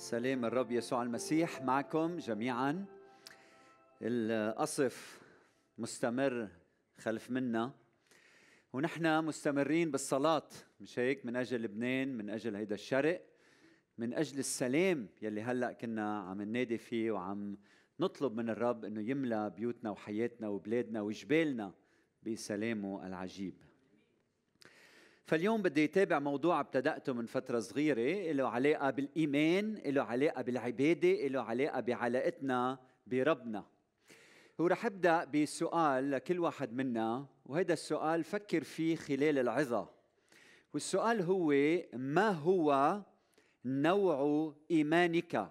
سلام الرب يسوع المسيح معكم جميعا القصف مستمر خلف منا ونحن مستمرين بالصلاة مش هيك من أجل لبنان من أجل هيدا الشرق من أجل السلام يلي هلأ كنا عم ننادي فيه وعم نطلب من الرب أنه يملى بيوتنا وحياتنا وبلادنا وجبالنا بسلامه العجيب فاليوم بدي اتابع موضوع ابتداته من فتره صغيره له علاقه بالايمان له علاقه بالعباده له علاقه بعلاقتنا بربنا ورح ابدا بسؤال لكل واحد منا وهذا السؤال فكر فيه خلال العظه والسؤال هو ما هو نوع ايمانك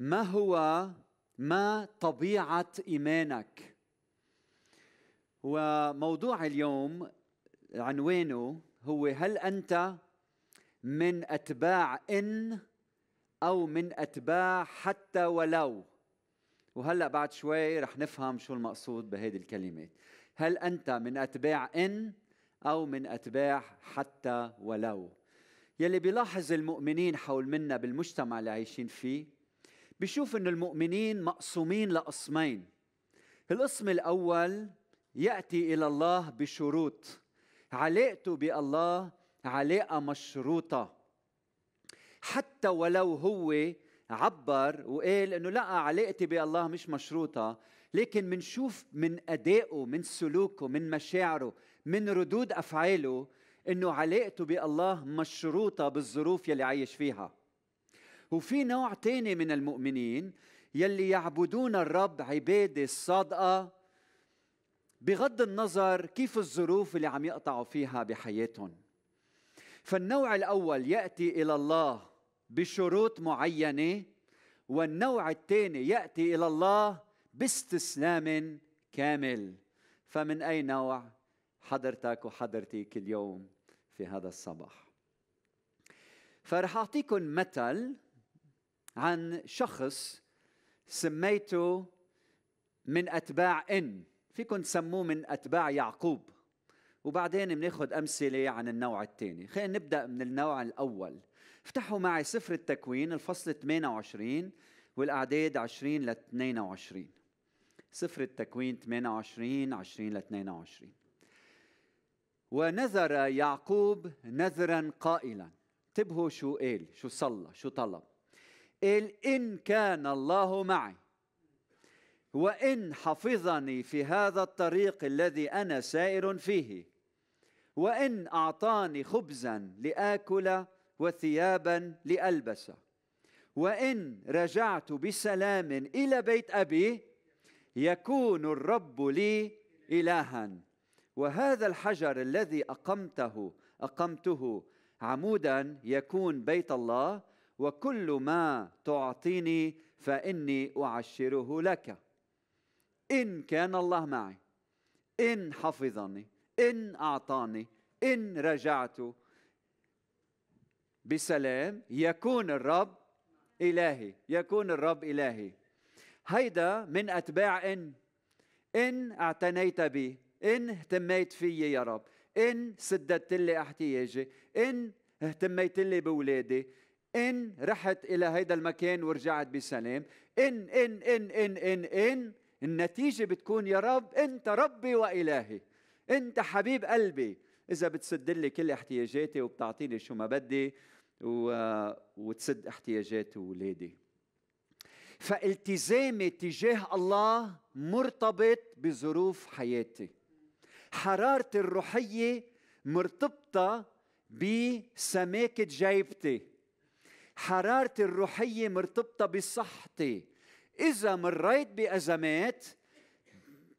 ما هو ما طبيعه ايمانك وموضوع اليوم عنوانه هو هل أنت من أتباع إن أو من أتباع حتى ولو وهلأ بعد شوي رح نفهم شو المقصود بهذه الكلمات هل أنت من أتباع إن أو من أتباع حتى ولو يلي بيلاحظ المؤمنين حول منا بالمجتمع اللي عايشين فيه بيشوف أن المؤمنين مقسومين لقسمين القسم الأول يأتي إلى الله بشروط علاقته بالله علاقه مشروطه حتى ولو هو عبر وقال انه لا علاقتي بالله مش مشروطه لكن منشوف من ادائه من سلوكه من مشاعره من ردود افعاله انه علاقته بالله مشروطه بالظروف يلي عايش فيها وفي نوع تاني من المؤمنين يلي يعبدون الرب عباده صادقه بغض النظر كيف الظروف اللي عم يقطعوا فيها بحياتهم فالنوع الاول ياتي الى الله بشروط معينه والنوع الثاني ياتي الى الله باستسلام كامل فمن اي نوع حضرتك وحضرتك اليوم في هذا الصباح فرح اعطيكم مثل عن شخص سميته من اتباع ان فيكم تسموه من أتباع يعقوب وبعدين بناخد أمثلة عن النوع الثاني خلينا نبدأ من النوع الأول افتحوا معي سفر التكوين الفصل 28 والأعداد 20 ل 22 سفر التكوين 28 20 ل 22 ونذر يعقوب نذرا قائلا انتبهوا شو قال شو صلى شو طلب قال إن كان الله معي وان حفظني في هذا الطريق الذي انا سائر فيه وان اعطاني خبزا لاكل وثيابا لالبس وان رجعت بسلام الى بيت ابي يكون الرب لي الها وهذا الحجر الذي اقمته اقمته عمودا يكون بيت الله وكل ما تعطيني فاني اعشره لك إن كان الله معي إن حفظني إن أعطاني إن رجعت بسلام يكون الرب إلهي يكون الرب إلهي هيدا من أتباع إن إن اعتنيت بي إن اهتميت فيي يا رب إن سددت لي احتياجي إن اهتميت لي بولادي إن رحت إلى هيدا المكان ورجعت بسلام إن إن إن إن إن إن, إن النتيجة بتكون يا رب أنت ربي وإلهي أنت حبيب قلبي إذا بتسد لي كل احتياجاتي وبتعطيني شو ما بدي و... وتسد احتياجات ولادي فالتزامي تجاه الله مرتبط بظروف حياتي حرارتي الروحية مرتبطة بسماكة جيبتي حرارتي الروحية مرتبطة بصحتي إذا مريت بأزمات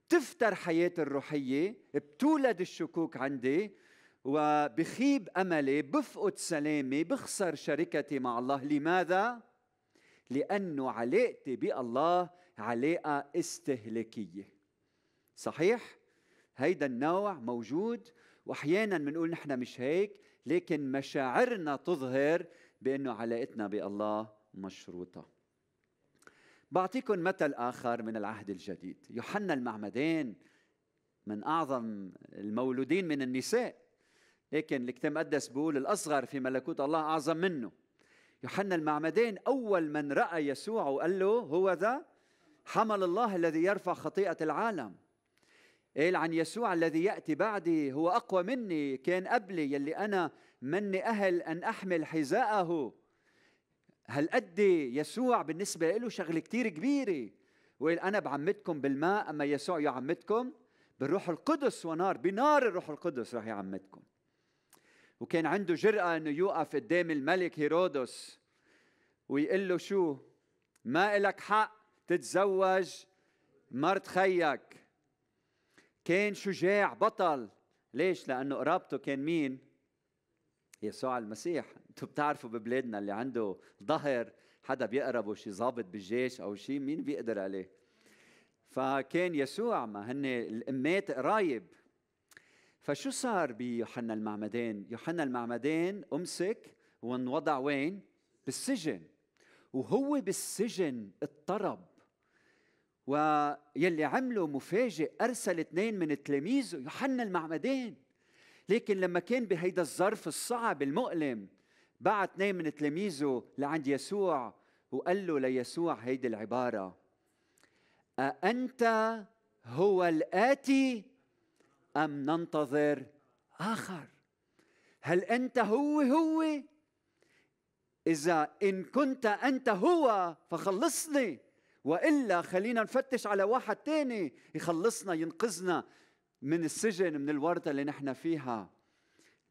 تفتر حياتي الروحية بتولد الشكوك عندي وبخيب أملي بفقد سلامي بخسر شركتي مع الله لماذا؟ لأنه علاقتي بالله علاقة استهلاكية صحيح؟ هيدا النوع موجود واحيانا بنقول نحن مش هيك لكن مشاعرنا تظهر بانه علاقتنا بالله مشروطه بعطيكم مثل آخر من العهد الجديد يوحنا المعمدان من أعظم المولودين من النساء لكن الكتاب المقدس بيقول الأصغر في ملكوت الله أعظم منه يوحنا المعمدان أول من رأى يسوع وقال له هو ذا حمل الله الذي يرفع خطيئة العالم قال عن يسوع الذي يأتي بعدي هو أقوى مني كان قبلي يلي أنا مني أهل أن أحمل حذاءه هالقد يسوع بالنسبة له شغلة كتير كبيرة وقال أنا بعمدكم بالماء أما يسوع يعمدكم بالروح القدس ونار بنار الروح القدس راح يعمدكم وكان عنده جرأة أنه يوقف قدام الملك هيرودس ويقول له شو ما إلك حق تتزوج مرت خيك كان شجاع بطل ليش لأنه قرابته كان مين يسوع المسيح انتم بتعرفوا ببلادنا اللي عنده ظهر حدا بيقربه شي ظابط بالجيش او شي مين بيقدر عليه فكان يسوع ما هن الامات قرايب فشو صار بيوحنا المعمدان يوحنا المعمدان امسك وانوضع وين بالسجن وهو بالسجن اضطرب ويلي عمله مفاجئ ارسل اثنين من تلاميذه يوحنا المعمدان لكن لما كان بهيدا الظرف الصعب المؤلم بعت اثنين من تلاميذه لعند يسوع وقال له ليسوع هيدي العبارة أأنت هو الآتي أم ننتظر آخر هل أنت هو هو إذا إن كنت أنت هو فخلصني وإلا خلينا نفتش على واحد تاني يخلصنا ينقذنا من السجن من الورطة اللي نحن فيها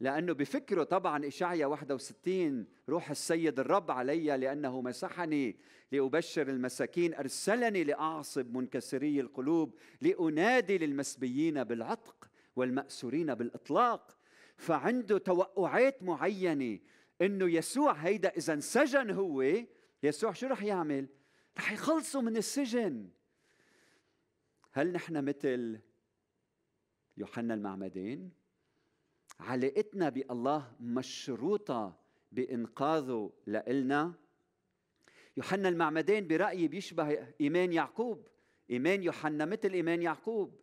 لأنه بفكره طبعا إشعيا 61 روح السيد الرب علي لأنه مسحني لأبشر المساكين أرسلني لأعصب منكسري القلوب لأنادي للمسبيين بالعتق والمأسورين بالإطلاق فعنده توقعات معينة إنه يسوع هيدا إذا انسجن هو يسوع شو رح يعمل؟ رح يخلصوا من السجن هل نحن مثل يوحنا المعمدين؟ علاقتنا بالله مشروطة بإنقاذه لإلنا يوحنا المعمدان برأيي بيشبه إيمان يعقوب إيمان يوحنا مثل إيمان يعقوب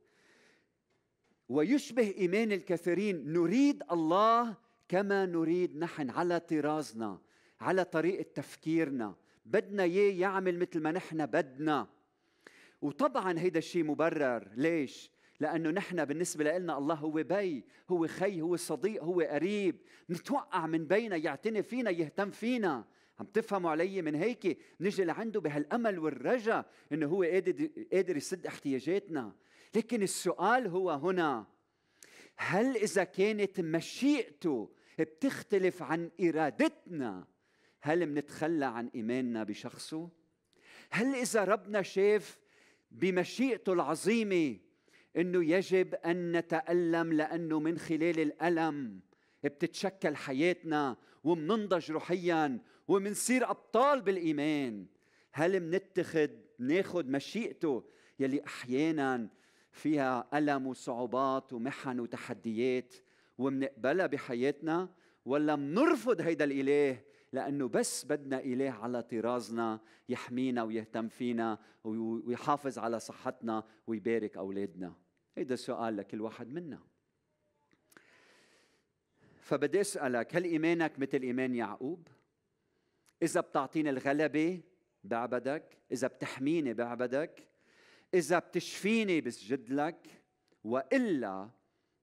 ويشبه إيمان الكثيرين نريد الله كما نريد نحن على طرازنا على طريقة تفكيرنا بدنا إياه يعمل مثل ما نحن بدنا وطبعا هيدا الشيء مبرر ليش؟ لأنه نحن بالنسبة لنا الله هو بي هو خي هو صديق هو قريب نتوقع من بينا يعتني فينا يهتم فينا عم تفهموا علي من هيك نجي لعنده بهالامل والرجاء انه هو قادر قادر يسد احتياجاتنا لكن السؤال هو هنا هل اذا كانت مشيئته بتختلف عن ارادتنا هل منتخلى عن ايماننا بشخصه هل اذا ربنا شاف بمشيئته العظيمه انه يجب ان نتالم لانه من خلال الالم بتتشكل حياتنا ومننضج روحيا ومنصير ابطال بالايمان هل منتخذ ناخذ مشيئته يلي احيانا فيها الم وصعوبات ومحن وتحديات ومنقبلها بحياتنا ولا منرفض هيدا الاله لأنه بس بدنا إله على طرازنا يحمينا ويهتم فينا ويحافظ على صحتنا ويبارك أولادنا هيدا سؤال لكل واحد منا فبدي أسألك هل إيمانك مثل إيمان يعقوب؟ إذا بتعطيني الغلبة بعبدك إذا بتحميني بعبدك إذا بتشفيني بسجد لك وإلا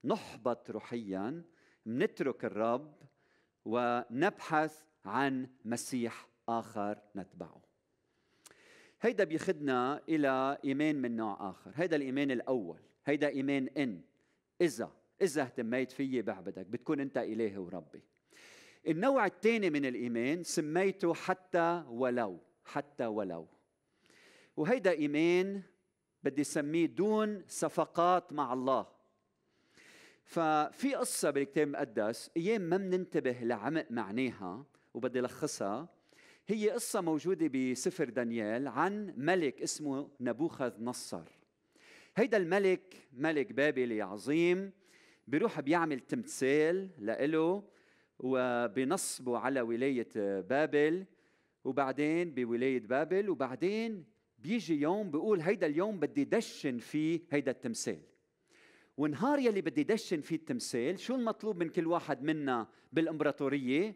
نحبط روحياً منترك الرب ونبحث عن مسيح آخر نتبعه هيدا بيخدنا إلى إيمان من نوع آخر هيدا الإيمان الأول هيدا إيمان إن إذا إذا اهتميت فيي بعبدك بتكون أنت إلهي وربي النوع الثاني من الإيمان سميته حتى ولو حتى ولو وهيدا إيمان بدي سميه دون صفقات مع الله ففي قصة بالكتاب المقدس أيام ما مننتبه لعمق معناها وبدي لخصها هي قصة موجودة بسفر دانيال عن ملك اسمه نبوخذ نصر هيدا الملك ملك بابلي عظيم بيروح بيعمل تمثال لإله وبنصبه على ولاية بابل وبعدين بولاية بابل وبعدين بيجي يوم بيقول هيدا اليوم بدي دشن فيه هيدا التمثال ونهار يلي بدي دشن فيه التمثال شو المطلوب من كل واحد منا بالامبراطورية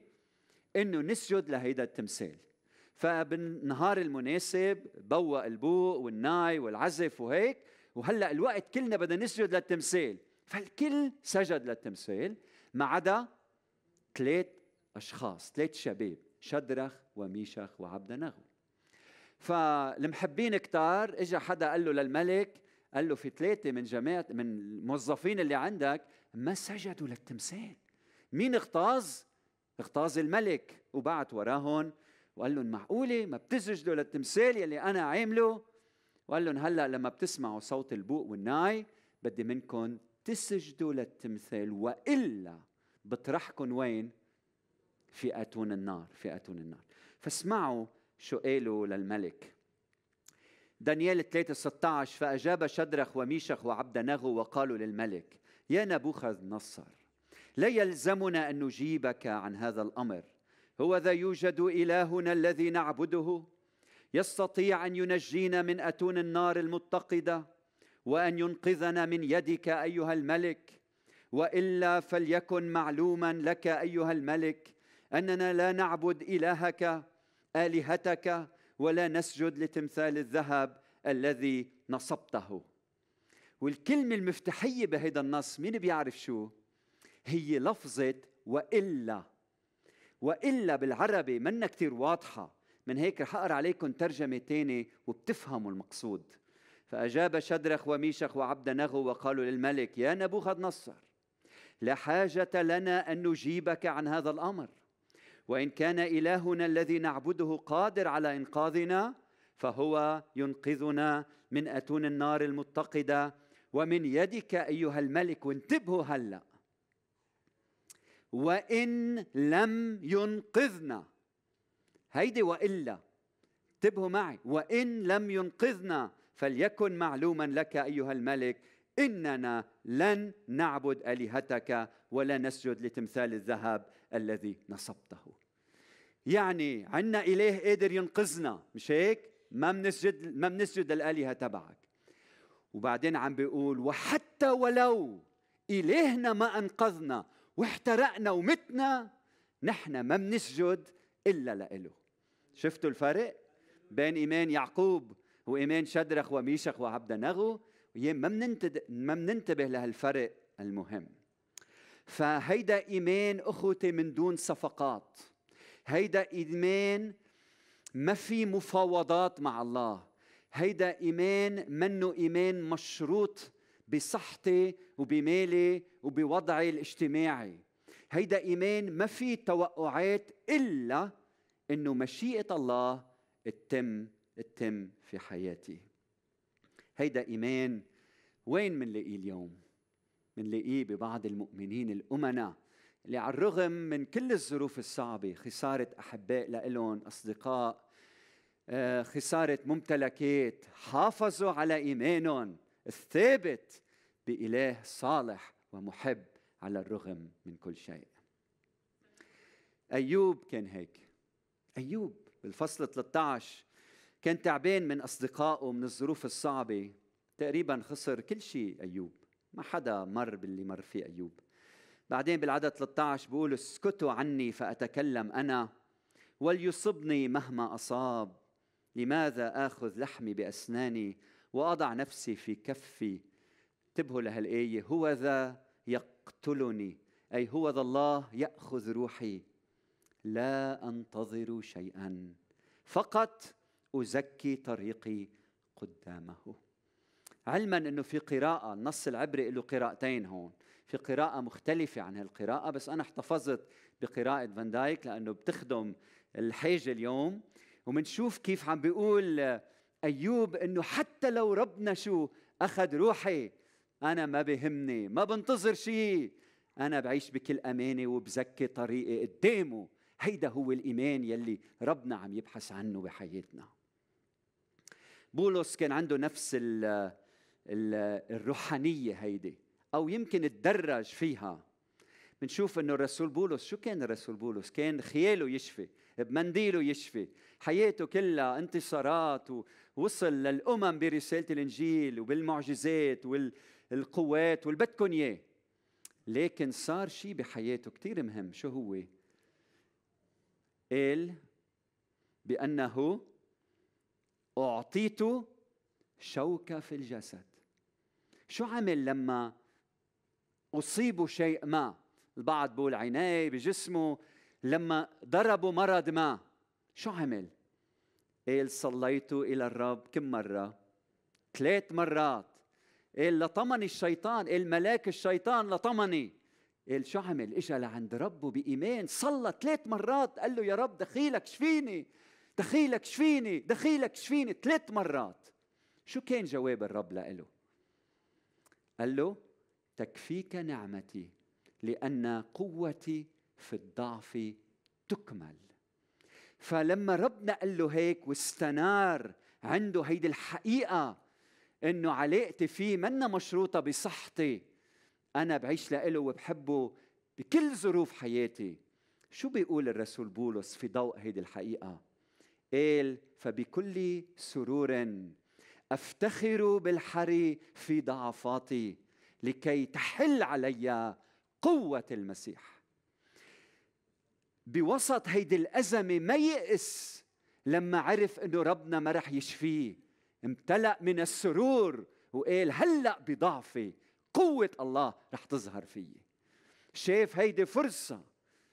انه نسجد لهيدا التمثال فبالنهار المناسب بوق البوق والناي والعزف وهيك وهلا الوقت كلنا بدنا نسجد للتمثال فالكل سجد للتمثال ما عدا ثلاث اشخاص ثلاث شباب شدرخ وميشخ وعبد نغو فالمحبين كتار اجى حدا قال له للملك قال له في ثلاثه من جماعه من الموظفين اللي عندك ما سجدوا للتمثال مين اغتاظ اغتاظ الملك وبعت وراهم وقال لهم معقولة ما بتسجدوا للتمثال يلي أنا عامله وقال لهم هلأ لما بتسمعوا صوت البوق والناي بدي منكم تسجدوا للتمثال وإلا بطرحكم وين في آتون النار في آتون النار فاسمعوا شو قالوا للملك دانيال 3 16 فأجاب شدرخ وميشخ وعبد نغو وقالوا للملك يا نبوخذ نصر لا يلزمنا ان نجيبك عن هذا الامر هو ذا يوجد الهنا الذي نعبده يستطيع ان ينجينا من اتون النار المتقده وان ينقذنا من يدك ايها الملك والا فليكن معلوما لك ايها الملك اننا لا نعبد الهك الهتك ولا نسجد لتمثال الذهب الذي نصبته والكلمه المفتاحيه بهذا النص مين بيعرف شو هي لفظة وإلا وإلا بالعربي منا كتير واضحة من هيك رح أقرأ عليكم ترجمة تانية وبتفهموا المقصود فأجاب شدرخ وميشخ وعبد نغو وقالوا للملك يا نبوخذ نصر لا حاجة لنا أن نجيبك عن هذا الأمر وإن كان إلهنا الذي نعبده قادر على إنقاذنا فهو ينقذنا من أتون النار المتقدة ومن يدك أيها الملك وانتبهوا هلأ وإن لم ينقذنا هيدي وإلا انتبهوا معي وإن لم ينقذنا فليكن معلوما لك أيها الملك إننا لن نعبد آلهتك ولا نسجد لتمثال الذهب الذي نصبته يعني عندنا إله قادر ينقذنا مش هيك ما منسجد ما منسجد للآلهة تبعك وبعدين عم بيقول وحتى ولو إلهنا ما أنقذنا واحترقنا ومتنا نحن ما منسجد إلا لإله شفتوا الفرق بين إيمان يعقوب وإيمان شدرخ وميشخ وعبدنغو ما ما مننتبه لهالفرق المهم فهيدا إيمان أخوتي من دون صفقات هيدا إيمان ما في مفاوضات مع الله هيدا إيمان منه إيمان مشروط بصحتي وبمالي وبوضعي الاجتماعي هيدا إيمان ما في توقعات إلا أنه مشيئة الله تتم تتم في حياتي هيدا إيمان وين منلاقيه اليوم منلاقيه ببعض المؤمنين الأمناء اللي على الرغم من كل الظروف الصعبة خسارة أحباء لإلهم أصدقاء آه، خسارة ممتلكات حافظوا على إيمانهم الثابت بإله صالح ومحب على الرغم من كل شيء أيوب كان هيك أيوب بالفصل 13 كان تعبان من أصدقائه من الظروف الصعبة تقريبا خسر كل شيء أيوب ما حدا مر باللي مر فيه أيوب بعدين بالعدد 13 بقول اسكتوا عني فأتكلم أنا وليصبني مهما أصاب لماذا آخذ لحمي بأسناني وأضع نفسي في كفي انتبهوا لهالآية هو ذا يقتلني أي هو ذا الله يأخذ روحي لا أنتظر شيئا فقط أزكي طريقي قدامه علما أنه في قراءة النص العبري له قراءتين هون في قراءة مختلفة عن هالقراءة بس أنا احتفظت بقراءة فان دايك لأنه بتخدم الحاجة اليوم ومنشوف كيف عم بيقول أيوب أنه حتى لو ربنا شو أخذ روحي أنا ما بهمني ما بنتظر شيء أنا بعيش بكل أمانة وبزكي طريقي قدامه هيدا هو الإيمان يلي ربنا عم يبحث عنه بحياتنا بولس كان عنده نفس الـ الـ الروحانية هيدي أو يمكن اتدرج فيها بنشوف انه الرسول بولس شو كان الرسول بولس كان خياله يشفي بمنديله يشفي حياته كلها انتصارات ووصل للامم برساله الانجيل وبالمعجزات وال القوات والبدكن ياه لكن صار شيء بحياته كثير مهم شو هو قال بأنه أعطيت شوكة في الجسد شو عمل لما أصيبوا شيء ما البعض بقول عيناي بجسمه لما ضربوا مرض ما شو عمل قال صليت إلى الرب كم مرة ثلاث مرات لطمني الشيطان الملاك الشيطان لطمني قال شو عمل اجى لعند ربه بايمان صلى ثلاث مرات قال له يا رب دخيلك شفيني دخيلك شفيني دخيلك شفيني ثلاث مرات شو كان جواب الرب له قال له تكفيك نعمتي لان قوتي في الضعف تكمل فلما ربنا قال له هيك واستنار عنده هيدي الحقيقه انه علاقتي فيه منا مشروطه بصحتي انا بعيش لإله وبحبه بكل ظروف حياتي شو بيقول الرسول بولس في ضوء هيدي الحقيقه قال فبكل سرور افتخر بالحري في ضعفاتي لكي تحل علي قوه المسيح بوسط هيدي الازمه ما يئس لما عرف انه ربنا ما رح يشفيه امتلأ من السرور وقال هلأ بضعفي قوة الله رح تظهر فيي شاف هيدي فرصة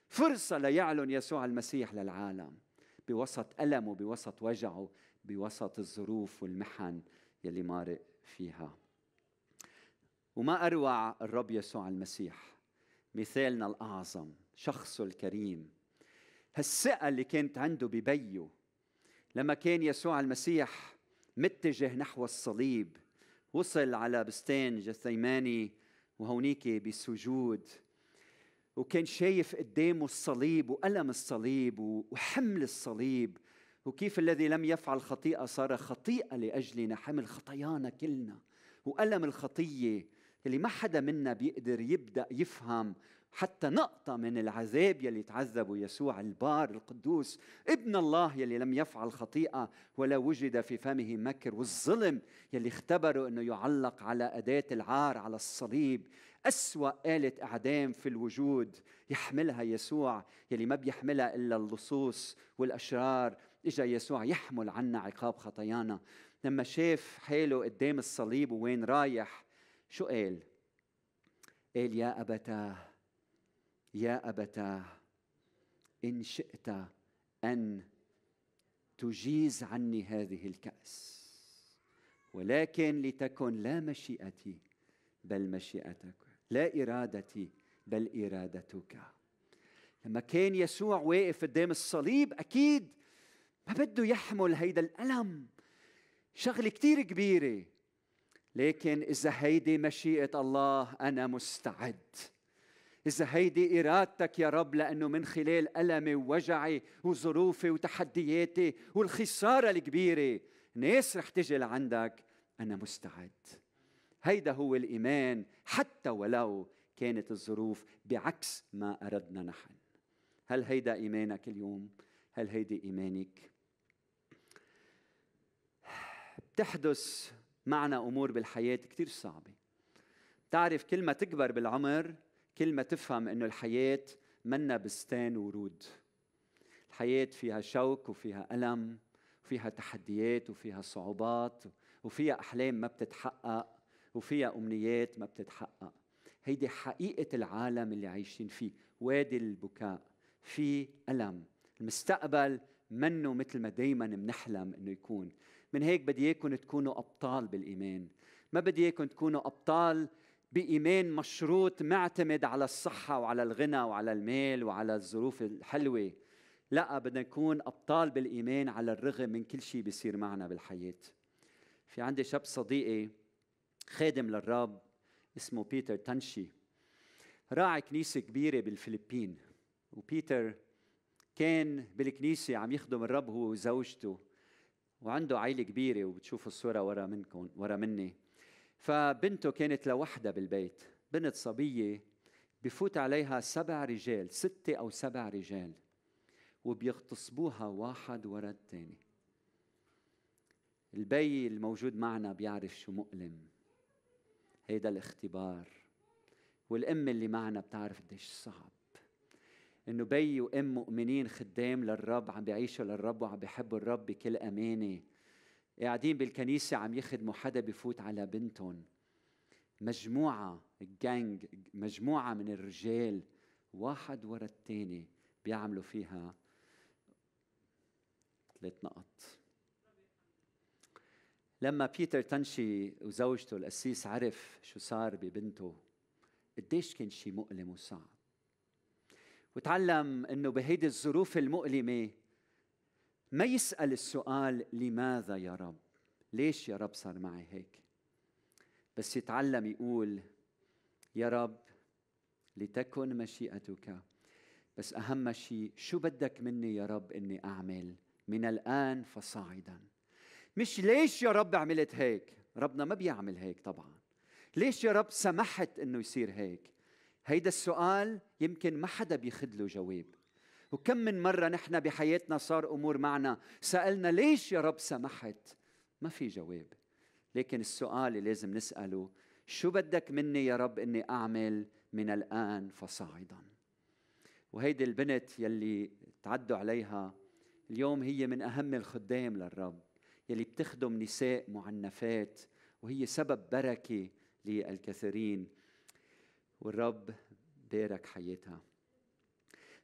فرصة ليعلن يسوع المسيح للعالم بوسط ألمه بوسط وجعه بوسط الظروف والمحن يلي مارق فيها وما أروع الرب يسوع المسيح مثالنا الأعظم شخصه الكريم هالثقة اللي كانت عنده ببيه لما كان يسوع المسيح متجه نحو الصليب وصل على بستان جثيماني وهونيك بسجود وكان شايف قدامه الصليب وألم الصليب وحمل الصليب وكيف الذي لم يفعل خطيئة صار خطيئة لأجلنا حمل خطايانا كلنا وألم الخطية اللي ما حدا منا بيقدر يبدأ يفهم حتى نقطة من العذاب يلي تعذبه يسوع البار القدوس ابن الله يلي لم يفعل خطيئة ولا وجد في فمه مكر والظلم يلي اختبره أنه يعلق على أداة العار على الصليب أسوأ آلة إعدام في الوجود يحملها يسوع يلي ما بيحملها إلا اللصوص والأشرار إجا يسوع يحمل عنا عقاب خطايانا لما شاف حاله قدام الصليب وين رايح شو قال؟ قال يا أبتاه يا أبتاه إن شئت أن تجيز عني هذه الكأس ولكن لتكن لا مشيئتي بل مشيئتك لا إرادتي بل إرادتك لما كان يسوع واقف قدام الصليب أكيد ما بده يحمل هيدا الألم شغلة كتير كبيرة لكن إذا هيدي مشيئة الله أنا مستعد إذا هيدي إرادتك يا رب لأنه من خلال ألمي ووجعي وظروفي وتحدياتي والخسارة الكبيرة ناس رح تجي لعندك أنا مستعد هيدا هو الإيمان حتى ولو كانت الظروف بعكس ما أردنا نحن هل هيدا إيمانك اليوم؟ هل هيدي إيمانك؟ بتحدث معنا أمور بالحياة كتير صعبة تعرف كل ما تكبر بالعمر كل ما تفهم انه الحياه منا بستان ورود الحياه فيها شوك وفيها الم وفيها تحديات وفيها صعوبات وفيها احلام ما بتتحقق وفيها امنيات ما بتتحقق هيدي حقيقه العالم اللي عايشين فيه وادي البكاء في الم المستقبل منه مثل ما دايما بنحلم انه يكون من هيك بدي اياكم تكونوا ابطال بالايمان ما بدي اياكم تكونوا ابطال بإيمان مشروط معتمد على الصحة وعلى الغنى وعلى المال وعلى الظروف الحلوة لا بدنا نكون أبطال بالإيمان على الرغم من كل شيء بيصير معنا بالحياة في عندي شاب صديقي خادم للرب اسمه بيتر تنشي راعي كنيسة كبيرة بالفلبين وبيتر كان بالكنيسة عم يخدم الرب هو وزوجته وعنده عائلة كبيرة وبتشوفوا الصورة ورا منكم ورا مني فبنته كانت لوحدها بالبيت بنت صبية بفوت عليها سبع رجال ستة أو سبع رجال وبيغتصبوها واحد ورا الثاني البي الموجود معنا بيعرف شو مؤلم هيدا الاختبار والأم اللي معنا بتعرف قديش صعب انه بي وام مؤمنين خدام للرب عم بيعيشوا للرب وعم بيحبوا الرب بكل امانه قاعدين بالكنيسة عم يخدموا حدا بفوت على بنتهم مجموعة جانج مجموعة من الرجال واحد ورا الثاني بيعملوا فيها ثلاث نقط لما بيتر تنشي وزوجته القسيس عرف شو صار ببنته قديش كان شيء مؤلم وصعب وتعلم انه بهيدي الظروف المؤلمه ما يسأل السؤال لماذا يا رب ليش يا رب صار معي هيك بس يتعلم يقول يا رب لتكن مشيئتك بس أهم شيء شو بدك مني يا رب إني أعمل من الآن فصاعدا مش ليش يا رب عملت هيك ربنا ما بيعمل هيك طبعا ليش يا رب سمحت إنه يصير هيك هيدا السؤال يمكن ما حدا بيخد له جواب وكم من مرة نحن بحياتنا صار أمور معنا سألنا ليش يا رب سمحت ما في جواب لكن السؤال اللي لازم نسأله شو بدك مني يا رب أني أعمل من الآن فصاعدا وهيدي البنت يلي تعدوا عليها اليوم هي من أهم الخدام للرب يلي بتخدم نساء معنفات وهي سبب بركة للكثيرين والرب بارك حياتها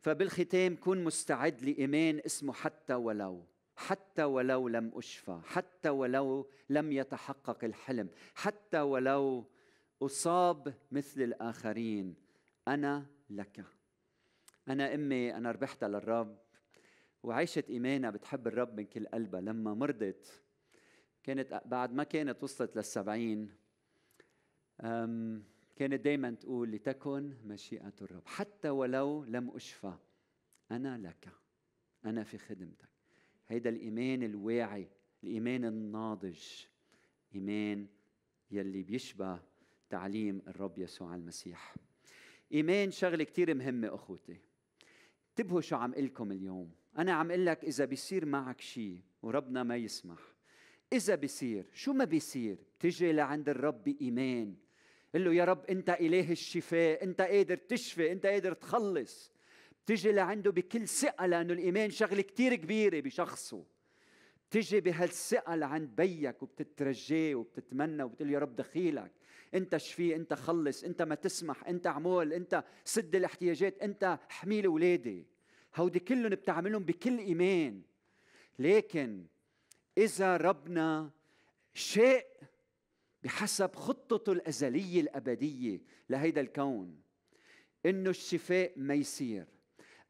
فبالختام كن مستعد لإيمان اسمه حتى ولو حتى ولو لم أشفى حتى ولو لم يتحقق الحلم حتى ولو أصاب مثل الآخرين أنا لك أنا أمي أنا ربحتها للرب وعيشت إيمانها بتحب الرب من كل قلبها لما مرضت كانت بعد ما كانت وصلت للسبعين كانت دايما تقول لتكن مشيئة الرب حتى ولو لم أشفى أنا لك أنا في خدمتك هيدا الإيمان الواعي الإيمان الناضج إيمان يلي بيشبه تعليم الرب يسوع المسيح إيمان شغلة كتير مهمة أخوتي انتبهوا شو عم لكم اليوم أنا عم لك إذا بيصير معك شيء وربنا ما يسمح إذا بيصير شو ما بيصير تجي لعند الرب بإيمان قل له يا رب انت اله الشفاء انت قادر تشفي انت قادر تخلص بتجي لعنده بكل ثقه لانه الايمان شغله كتير كبيره بشخصه بتجي بهالثقه لعند بيك وبتترجاه وبتتمنى وبتقول يا رب دخيلك انت شفي انت خلص انت ما تسمح انت عمول انت سد الاحتياجات انت حمي اولادي هودي كلهم بتعملهم بكل ايمان لكن اذا ربنا شيء بحسب خطته الأزلية الأبدية لهيدا الكون إنه الشفاء ما يصير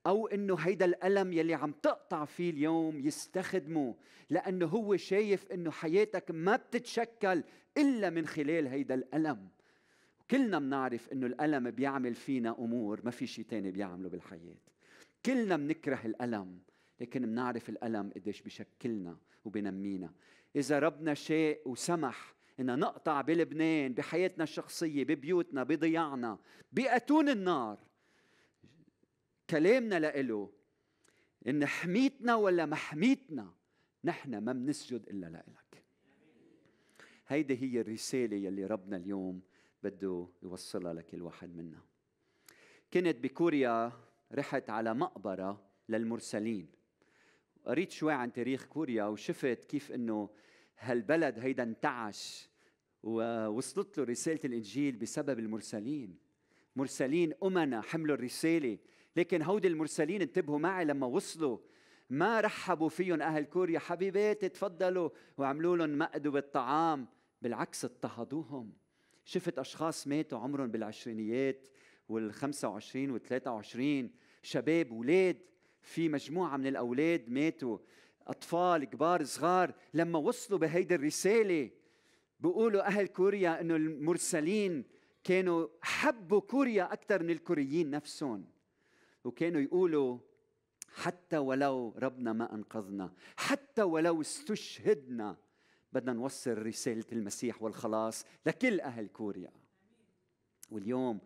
أو إنه هيدا الألم يلي عم تقطع فيه اليوم يستخدمه لأنه هو شايف إنه حياتك ما بتتشكل إلا من خلال هيدا الألم كلنا بنعرف إنه الألم بيعمل فينا أمور ما في شيء تاني بيعمله بالحياة كلنا بنكره الألم لكن بنعرف الألم قديش بشكلنا وبنمينا إذا ربنا شاء وسمح ان نقطع بلبنان بحياتنا الشخصيه ببيوتنا بضياعنا باتون النار كلامنا لإله ان حميتنا ولا ما حميتنا نحن ما بنسجد الا لإلك هيدي هي الرساله يلي ربنا اليوم بده يوصلها لكل واحد منا كنت بكوريا رحت على مقبره للمرسلين قريت شوي عن تاريخ كوريا وشفت كيف انه هالبلد هيدا انتعش ووصلت له رسالة الإنجيل بسبب المرسلين مرسلين أمنا حملوا الرسالة لكن هودي المرسلين انتبهوا معي لما وصلوا ما رحبوا فيهم أهل كوريا حبيباتي تفضلوا وعملوا لهم مأدبة طعام بالعكس اضطهدوهم شفت أشخاص ماتوا عمرهم بالعشرينيات والخمسة وعشرين والثلاثة وعشرين شباب ولاد في مجموعة من الأولاد ماتوا أطفال كبار صغار لما وصلوا بهيدي الرسالة بيقولوا أهل كوريا إنه المرسلين كانوا حبوا كوريا أكثر من الكوريين نفسهم وكانوا يقولوا حتى ولو ربنا ما أنقذنا حتى ولو استشهدنا بدنا نوصل رسالة المسيح والخلاص لكل أهل كوريا واليوم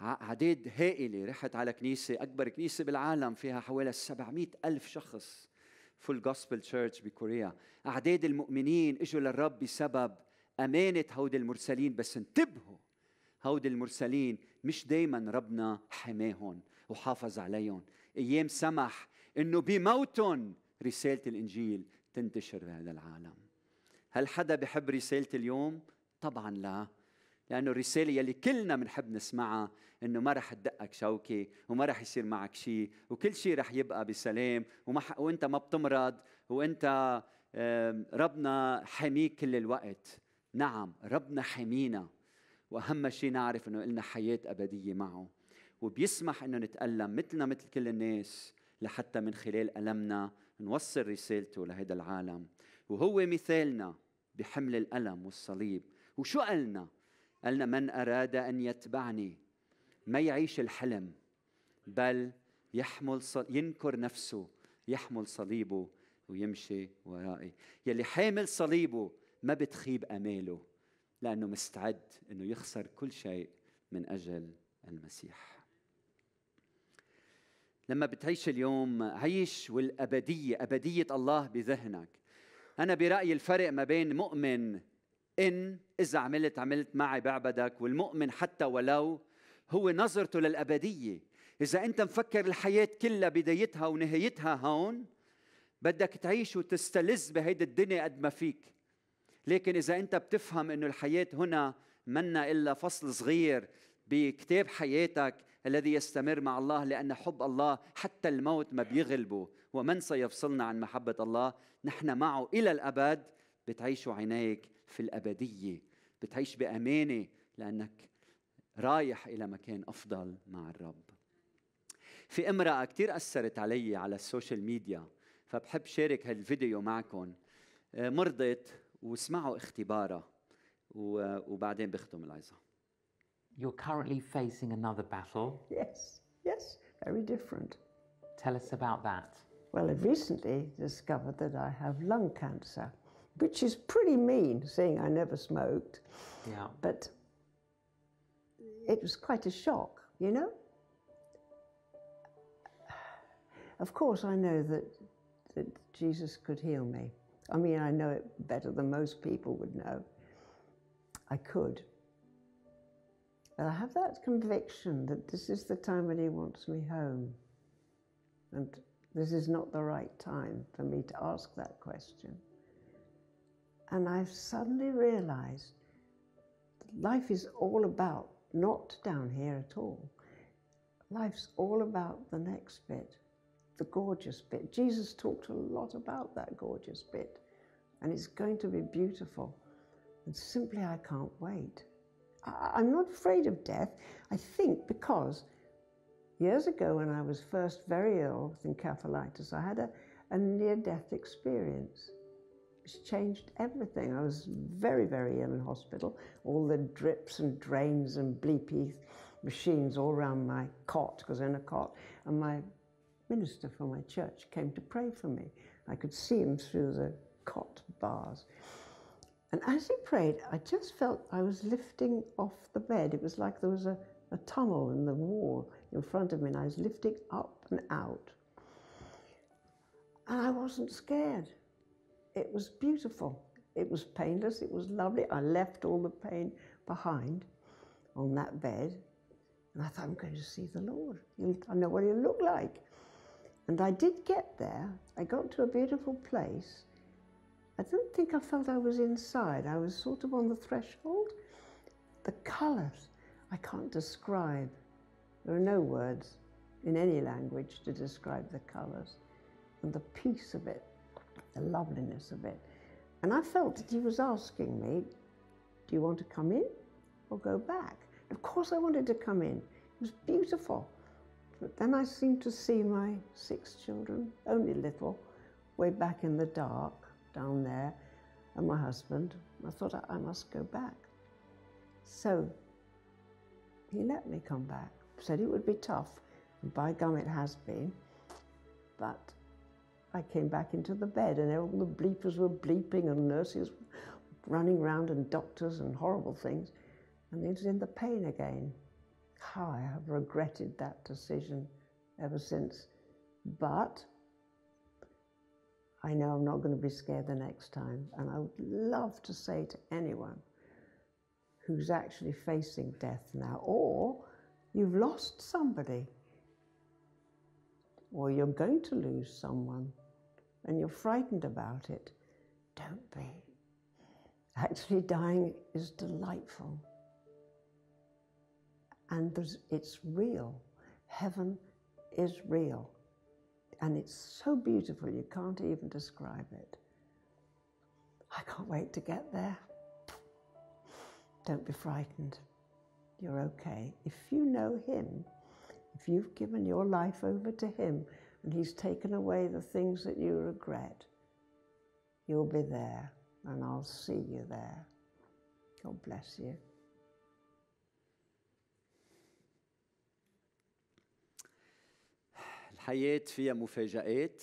عدد هائلة رحت على كنيسة أكبر كنيسة بالعالم فيها حوالي 700 ألف شخص فول جوسبل تشيرش بكوريا أعداد المؤمنين إجوا للرب بسبب أمانة هودي المرسلين بس انتبهوا هودي المرسلين مش دايما ربنا حماهم وحافظ عليهم أيام سمح إنه بموتهم رسالة الإنجيل تنتشر بهذا العالم هل حدا بحب رسالة اليوم؟ طبعا لا لأنه الرسالة يلي كلنا بنحب نسمعها إنه ما رح تدقك شوكة وما رح يصير معك شيء وكل شيء رح يبقى بسلام وما وأنت ما بتمرض وأنت ربنا حميك كل الوقت نعم ربنا حمينا وأهم شيء نعرف إنه إلنا حياة أبدية معه وبيسمح إنه نتألم مثلنا مثل كل الناس لحتى من خلال ألمنا نوصل رسالته لهذا العالم وهو مثالنا بحمل الألم والصليب وشو قالنا؟ قالنا من أراد أن يتبعني ما يعيش الحلم بل يحمل صل... ينكر نفسه يحمل صليبه ويمشي ورائي يلي حامل صليبه ما بتخيب اماله لانه مستعد انه يخسر كل شيء من اجل المسيح لما بتعيش اليوم عيش والابديه ابديه الله بذهنك انا برايي الفرق ما بين مؤمن إن إذا عملت عملت معي بعبدك والمؤمن حتى ولو هو نظرته للأبدية إذا أنت مفكر الحياة كلها بدايتها ونهايتها هون بدك تعيش وتستلذ بهيدي الدنيا قد ما فيك لكن إذا أنت بتفهم أنه الحياة هنا منا إلا فصل صغير بكتاب حياتك الذي يستمر مع الله لأن حب الله حتى الموت ما بيغلبه ومن سيفصلنا عن محبة الله نحن معه إلى الأبد بتعيشوا عينيك في الابديه بتعيش بامانه لانك رايح الى مكان افضل مع الرب في امراه كثير اثرت علي على السوشيال ميديا فبحب شارك هالفيديو معكم آه، مرضت واسمعوا اختبارها وبعدين بختم العظه You're currently facing another battle. Yes, yes, very different. Tell us about that. Well, I recently discovered that I have lung cancer. which is pretty mean, seeing I never smoked. Yeah. But it was quite a shock, you know? Of course, I know that, that Jesus could heal me. I mean, I know it better than most people would know. I could. But I have that conviction that this is the time when he wants me home. And this is not the right time for me to ask that question. And I suddenly realized life is all about not down here at all. Life's all about the next bit, the gorgeous bit. Jesus talked a lot about that gorgeous bit, and it's going to be beautiful. And simply, I can't wait. I, am not afraid of death, I think, because years ago when I was first very ill with encephalitis, I had a, a near death experience changed everything. I was very, very ill in hospital. All the drips and drains and bleepy machines all round my cot, because in a cot, and my minister for my church came to pray for me. I could see him through the cot bars. And as he prayed, I just felt I was lifting off the bed. It was like there was a, a tunnel in the wall in front of me, and I was lifting up and out. And I wasn't scared it was beautiful. It was painless. It was lovely. I left all the pain behind on that bed. And I thought, I'm going to see the Lord. I know what he'll look like. And I did get there. I got to a beautiful place. I don't think I felt I was inside. I was sort of on the threshold. The colours, I can't describe. There are no words in any language to describe the colours and the peace of it the loveliness of it. And I felt that he was asking me, Do you want to come in or go back? Of course, I wanted to come in. It was beautiful. But then I seemed to see my six children, only little, way back in the dark down there, and my husband. I thought I must go back. So he let me come back. Said it would be tough, and by gum, it has been. But I came back into the bed and all the bleepers were bleeping and nurses running around, and doctors and horrible things. And it was in the pain again. How I have regretted that decision ever since. But I know I'm not going to be scared the next time. And I would love to say to anyone who's actually facing death now, or you've lost somebody, or you're going to lose someone and you're frightened about it, don't be. Actually, dying is delightful. And it's real. Heaven is real. And it's so beautiful, you can't even describe it. I can't wait to get there. Don't be frightened. You're okay. If you know Him, if you've given your life over to Him, and He's taken away the things that you regret, you'll be there, and I'll see you there. God bless you. الحياة فيها مفاجآت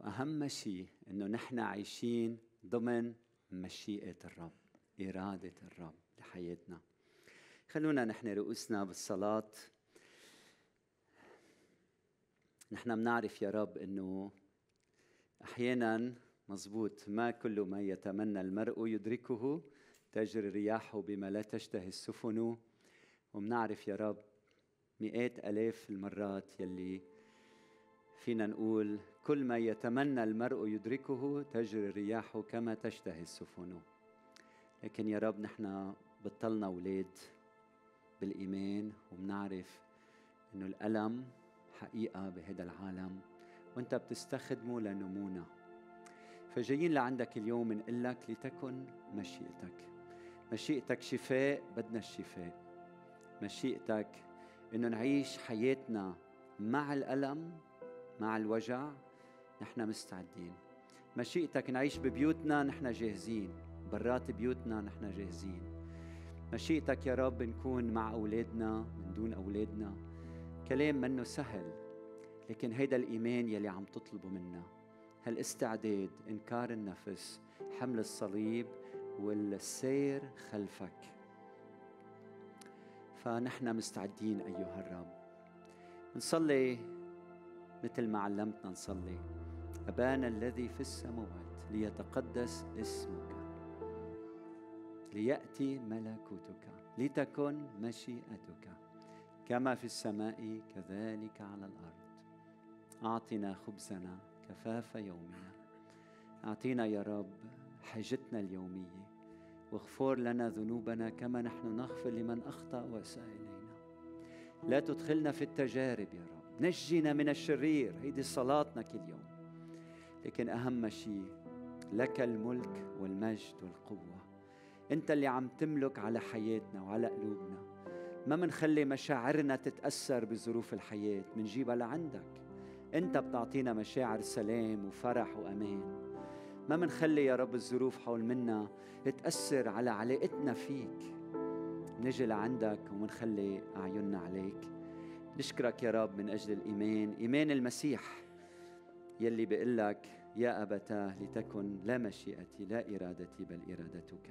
وأهم شيء إنه نحن عايشين ضمن مشيئة الرب إرادة الرب لحياتنا خلونا نحن رؤوسنا بالصلاة نحن بنعرف يا رب انه احيانا مزبوط ما كل ما يتمنى المرء يدركه تجري الرياح بما لا تشتهي السفن ومنعرف يا رب مئات الاف المرات يلي فينا نقول كل ما يتمنى المرء يدركه تجري الرياح كما تشتهي السفن لكن يا رب نحن بطلنا اولاد بالايمان ومنعرف انه الالم حقيقة بهذا العالم وانت بتستخدمه لنمونا فجايين لعندك اليوم بنقول لك لتكن مشيئتك مشيئتك شفاء بدنا الشفاء مشيئتك انه نعيش حياتنا مع الألم مع الوجع نحن مستعدين مشيئتك نعيش ببيوتنا نحن جاهزين برات بيوتنا نحن جاهزين مشيئتك يا رب نكون مع أولادنا من دون أولادنا كلام منه سهل لكن هيدا الإيمان يلي عم تطلبه منا هالاستعداد إنكار النفس حمل الصليب والسير خلفك فنحن مستعدين أيها الرب نصلي مثل ما علمتنا نصلي أبانا الذي في السماوات ليتقدس اسمك ليأتي ملكوتك لتكن مشيئتك كما في السماء كذلك على الارض اعطنا خبزنا كفاف يومنا اعطينا يا رب حاجتنا اليوميه واغفر لنا ذنوبنا كما نحن نغفر لمن اخطا واساء الينا لا تدخلنا في التجارب يا رب نجينا من الشرير هيدي صلاتنا كل يوم لكن اهم شيء لك الملك والمجد والقوه انت اللي عم تملك على حياتنا وعلى قلوبنا ما منخلي مشاعرنا تتأثر بظروف الحياة منجيبها لعندك أنت بتعطينا مشاعر سلام وفرح وأمان ما منخلي يا رب الظروف حول منا تأثر على علاقتنا فيك نجي لعندك ومنخلي أعيننا عليك نشكرك يا رب من أجل الإيمان إيمان المسيح يلي بيقول لك يا أبتاه لتكن لا مشيئتي لا إرادتي بل إرادتك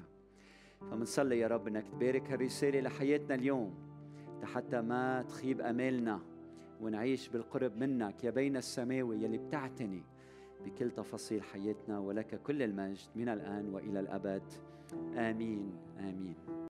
فمنصلي يا رب انك تبارك هالرساله لحياتنا اليوم حتى ما تخيب امالنا ونعيش بالقرب منك يا بين السماوي يلي بتعتني بكل تفاصيل حياتنا ولك كل المجد من الان والى الابد امين امين